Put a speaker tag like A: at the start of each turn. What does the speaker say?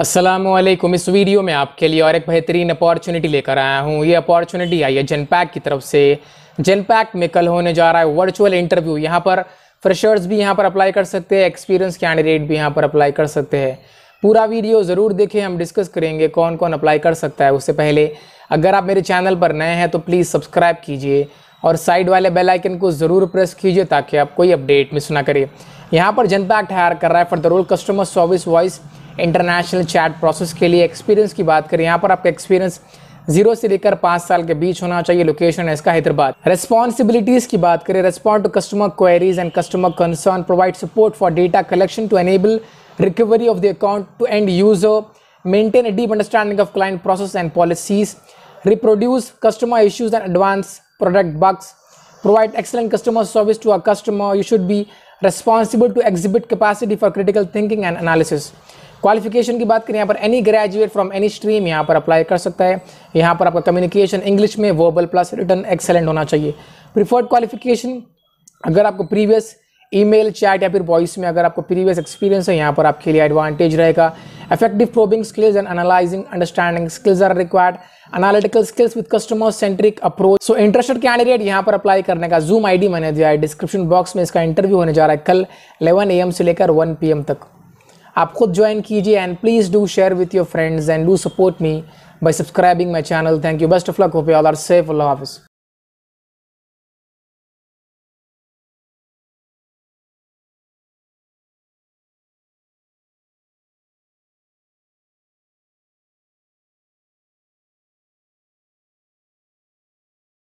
A: असलम इस वीडियो में आपके लिए और एक बेहतरीन अपॉर्चुनिटी लेकर आया हूँ ये अपॉर्चुनिटी आई है जनपैक की तरफ से जनपैक में कल होने जा रहा है वर्चुअल इंटरव्यू यहाँ पर फ्रेशर्स भी यहाँ पर अप्लाई कर सकते हैं एक्सपीरियंस कैंडिडेट भी यहाँ पर अप्लाई कर सकते हैं पूरा वीडियो ज़रूर देखें हम डिस्कस करेंगे कौन कौन अप्लाई कर सकता है उससे पहले अगर आप मेरे चैनल पर नए हैं तो प्लीज़ सब्सक्राइब कीजिए और साइड वाले बेल आइकन को ज़रूर प्रेस कीजिए ताकि आप कोई अपडेट मिस ना करें यहाँ पर जनपैक्ट हायर कर रहा है for the role customer service voice international chat process के लिए एक्सपीरियंस की बात करें यहाँ पर आपका एक्सपीरियंस जीरो से लेकर पाँच साल के बीच होना चाहिए लोकेशन है इसका हैदराबाद रेस्पॉन्सिबिलिटीज की बात करें respond to customer queries and customer concern provide support for data collection to enable recovery of the account to end user maintain a deep understanding of client process and policies reproduce customer issues and advance product bugs provide excellent customer service to a customer you should be responsible to exhibit capacity for critical thinking and analysis qualification की बात करें यहाँ पर any graduate from any stream यहाँ पर apply कर सकता है यहाँ पर आपका कम्युनिकेशन इंग्लिश में वोबल प्लस रिटर्न एक्सेलेंट होना चाहिए प्रिफर्ड क्वालिफिकेशन अगर आपको प्रीवियस ईमेल चैट या फिर वॉइस में अगर आपको प्रीवियस एक्सपीरियंस है यहाँ पर आपके लिए एडवांटेज रहेगा effective probing skills and analysing understanding skills are required analytical skills with customer centric approach so interested candidate यहाँ पर अप्लाई करने का जूम आईडी मैंने दिया है डिस्क्रिप्शन बॉक्स में इसका इंटरव्यू होने जा रहा है कल 11 एम से लेकर 1 पीएम तक आप खुद ज्वाइन कीजिए and please do share with your friends and do support me by subscribing my channel thank you best of luck hope all are safe अल्लाह हाफिज़